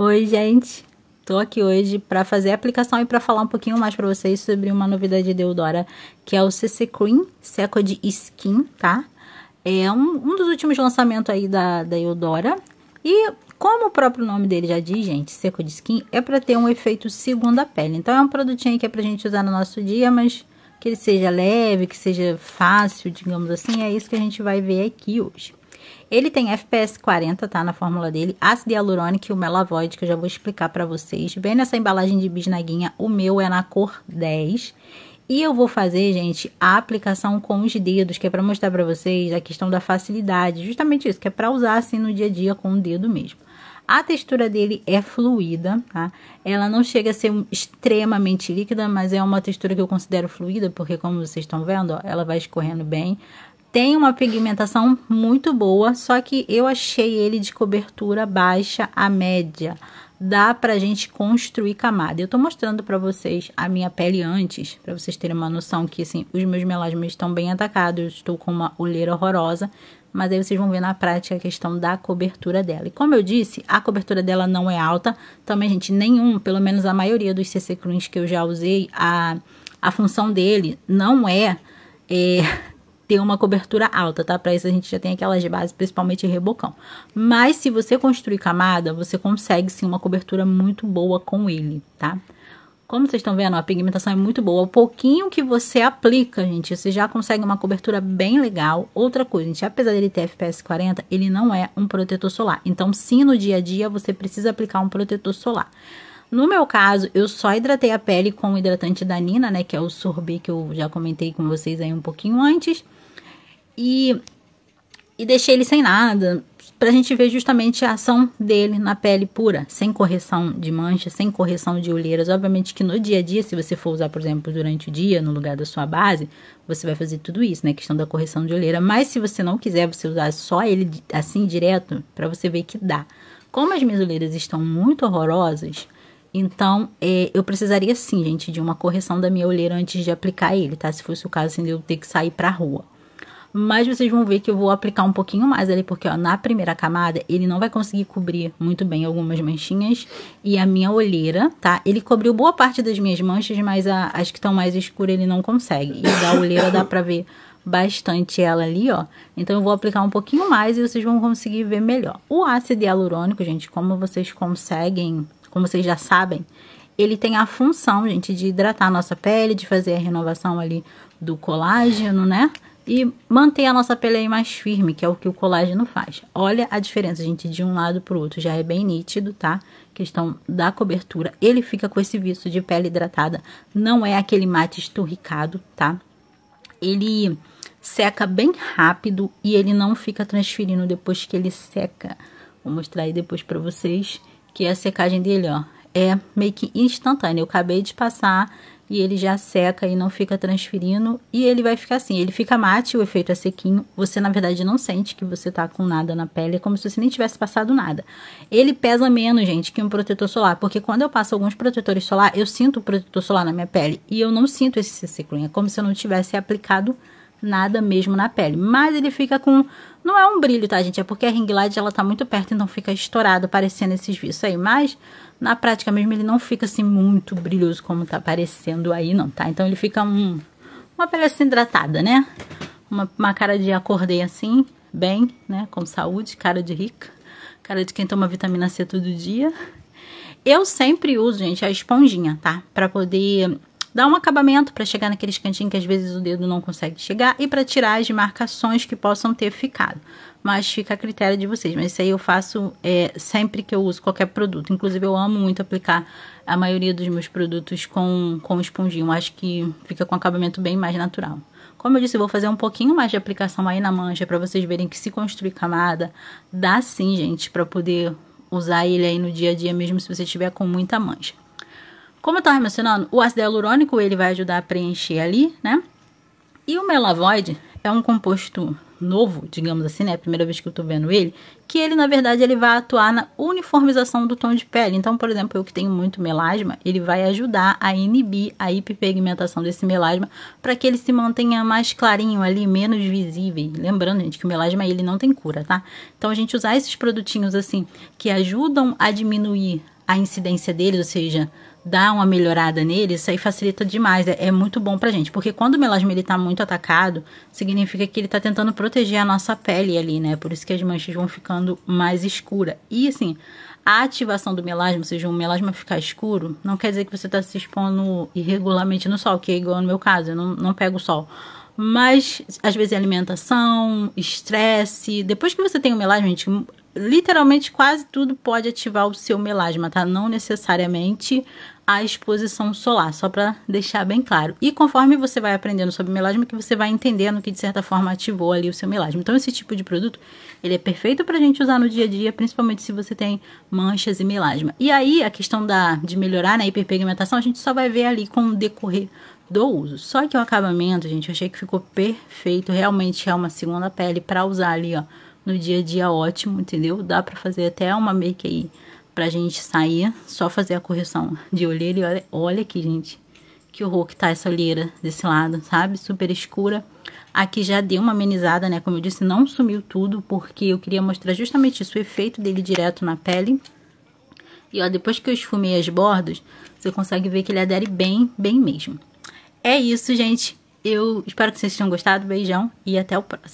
Oi, gente. Tô aqui hoje para fazer a aplicação e para falar um pouquinho mais para vocês sobre uma novidade de Eudora, que é o CC Cream é Seco de Skin, tá? É um, um dos últimos lançamentos aí da, da Eudora. E como o próprio nome dele já diz, gente, seco é de skin, é para ter um efeito segunda pele. Então, é um produtinho que é pra gente usar no nosso dia, mas que ele seja leve, que seja fácil, digamos assim. É isso que a gente vai ver aqui hoje. Ele tem FPS 40, tá? Na fórmula dele, ácido hialurônico e o melavoid, que eu já vou explicar para vocês. Vem nessa embalagem de bisnaguinha, o meu é na cor 10. E eu vou fazer, gente, a aplicação com os dedos, que é para mostrar para vocês a questão da facilidade, justamente isso, que é para usar assim no dia a dia com o dedo mesmo. A textura dele é fluida, tá? Ela não chega a ser extremamente líquida, mas é uma textura que eu considero fluida, porque como vocês estão vendo, ó, ela vai escorrendo bem tem uma pigmentação muito boa, só que eu achei ele de cobertura baixa a média. Dá pra gente construir camada. Eu tô mostrando pra vocês a minha pele antes, pra vocês terem uma noção que, assim, os meus melasmas estão bem atacados, eu estou com uma olheira horrorosa, mas aí vocês vão ver na prática a questão da cobertura dela. E como eu disse, a cobertura dela não é alta, também, gente, nenhum, pelo menos a maioria dos CC Creams que eu já usei, a, a função dele não é, é ter uma cobertura alta, tá? Para isso a gente já tem aquelas bases, principalmente rebocão. Mas se você construir camada, você consegue sim uma cobertura muito boa com ele, tá? Como vocês estão vendo, a pigmentação é muito boa. O pouquinho que você aplica, gente, você já consegue uma cobertura bem legal. Outra coisa, gente, apesar dele ter FPS 40, ele não é um protetor solar. Então, sim, no dia a dia, você precisa aplicar um protetor solar. No meu caso, eu só hidratei a pele com o hidratante da Nina, né? Que é o sorbê que eu já comentei com vocês aí um pouquinho antes e, e deixei ele sem nada, para a gente ver justamente a ação dele na pele pura, sem correção de manchas, sem correção de olheiras. Obviamente que no dia a dia, se você for usar, por exemplo, durante o dia, no lugar da sua base, você vai fazer tudo isso, né? Questão da correção de olheira. Mas se você não quiser, você usar só ele assim direto, para você ver que dá. Como as minhas olheiras estão muito horrorosas, então é, eu precisaria sim, gente, de uma correção da minha olheira antes de aplicar ele, tá? Se fosse o caso, assim, de eu ter que sair pra rua mas vocês vão ver que eu vou aplicar um pouquinho mais ali, porque ó, na primeira camada ele não vai conseguir cobrir muito bem algumas manchinhas e a minha olheira, tá? Ele cobriu boa parte das minhas manchas, mas a, as que estão mais escuras ele não consegue. E da olheira dá pra ver bastante ela ali, ó. Então eu vou aplicar um pouquinho mais e vocês vão conseguir ver melhor. O ácido hialurônico, gente, como vocês conseguem, como vocês já sabem, ele tem a função, gente, de hidratar a nossa pele, de fazer a renovação ali do colágeno, né? e mantém a nossa pele aí mais firme, que é o que o colágeno faz. Olha a diferença, gente, de um lado pro outro, já é bem nítido, tá? Questão da cobertura, ele fica com esse viço de pele hidratada, não é aquele mate esturricado, tá? Ele seca bem rápido e ele não fica transferindo depois que ele seca. Vou mostrar aí depois pra vocês, que é a secagem dele, ó, é meio que instantânea. Eu acabei de passar e ele já seca e não fica transferindo e ele vai ficar assim, ele fica mate, o efeito é sequinho, você na verdade não sente que você tá com nada na pele, é como se você nem tivesse passado nada. Ele pesa menos, gente, que um protetor solar, porque quando eu passo alguns protetores solar, eu sinto o protetor solar na minha pele e eu não sinto esse ciclo, é como se eu não tivesse aplicado nada nada mesmo na pele. Mas ele fica com. Não é um brilho, tá, gente? É porque a ring light ela tá muito perto, então fica estourado, parecendo esses vícios aí. Mas na prática mesmo ele não fica assim muito brilhoso como tá parecendo aí, não, tá? Então ele fica um, uma pele assim hidratada, né? Uma, uma cara de acordei assim, bem, né? Com saúde, cara de rica, cara de quem toma vitamina C todo dia. Eu sempre uso, gente, a esponjinha, tá? Pra poder dá um acabamento para chegar naqueles cantinhos que às vezes o dedo não consegue chegar e para tirar as marcações que possam ter ficado. Mas fica a critério de vocês. Mas isso aí eu faço é, sempre que eu uso qualquer produto. Inclusive, eu amo muito aplicar a maioria dos meus produtos com, com esponjinho. acho que fica com um acabamento bem mais natural. Como eu disse, eu vou fazer um pouquinho mais de aplicação aí na mancha para vocês verem que se construir camada, dá sim, gente, para poder usar ele aí no dia a dia mesmo se você tiver com muita mancha. Como eu estava mencionando, o ácido hialurônico ele vai ajudar a preencher ali, né? E o melavoide é um composto novo, digamos assim, né? É a primeira vez que eu tô vendo ele, que ele, na verdade, ele vai atuar na uniformização do tom de pele. Então, por exemplo, eu que tenho muito melasma, ele vai ajudar a inibir a hiperpigmentação desse melasma para que ele se mantenha mais clarinho ali, menos visível. Lembrando, gente, que o melasma ele não tem cura, tá? Então, a gente usar esses produtinhos assim que ajudam a diminuir a incidência deles, ou seja, dar uma melhorada nele, isso aí facilita demais. É, é muito bom pra gente. Porque quando o melasma ele tá muito atacado, significa que ele tá tentando proteger a nossa pele ali, né? Por isso que as manchas vão ficando mais escura. E assim, a ativação do melasma, ou seja, o melasma ficar escuro, não quer dizer que você tá se expondo irregularmente no sol, que é igual no meu caso, eu não, não pego sol mas às vezes alimentação, estresse. Depois que você tem o melasma, gente, literalmente quase tudo pode ativar o seu melasma, tá? Não necessariamente a exposição solar, só para deixar bem claro. E conforme você vai aprendendo sobre melasma, que você vai entendendo que de certa forma ativou ali o seu melasma. Então esse tipo de produto, ele é perfeito pra gente usar no dia a dia, principalmente se você tem manchas e melasma. E aí a questão da de melhorar na né, hiperpigmentação, a gente só vai ver ali com o decorrer do uso. Só que o acabamento, gente, eu achei que ficou perfeito, realmente é uma segunda pele para usar ali, ó no dia a dia ótimo, entendeu? Dá para fazer até uma make aí pra gente sair, só fazer a correção de olheira e olha, olha aqui, gente, que horror que tá essa olheira desse lado, sabe? Super escura. Aqui já deu uma amenizada, né? Como eu disse, não sumiu tudo, porque eu queria mostrar justamente isso, o efeito dele direto na pele. E ó, depois que eu esfumei as bordas, você consegue ver que ele adere bem, bem mesmo. É isso, gente. Eu espero que vocês tenham gostado. Beijão e até o próximo.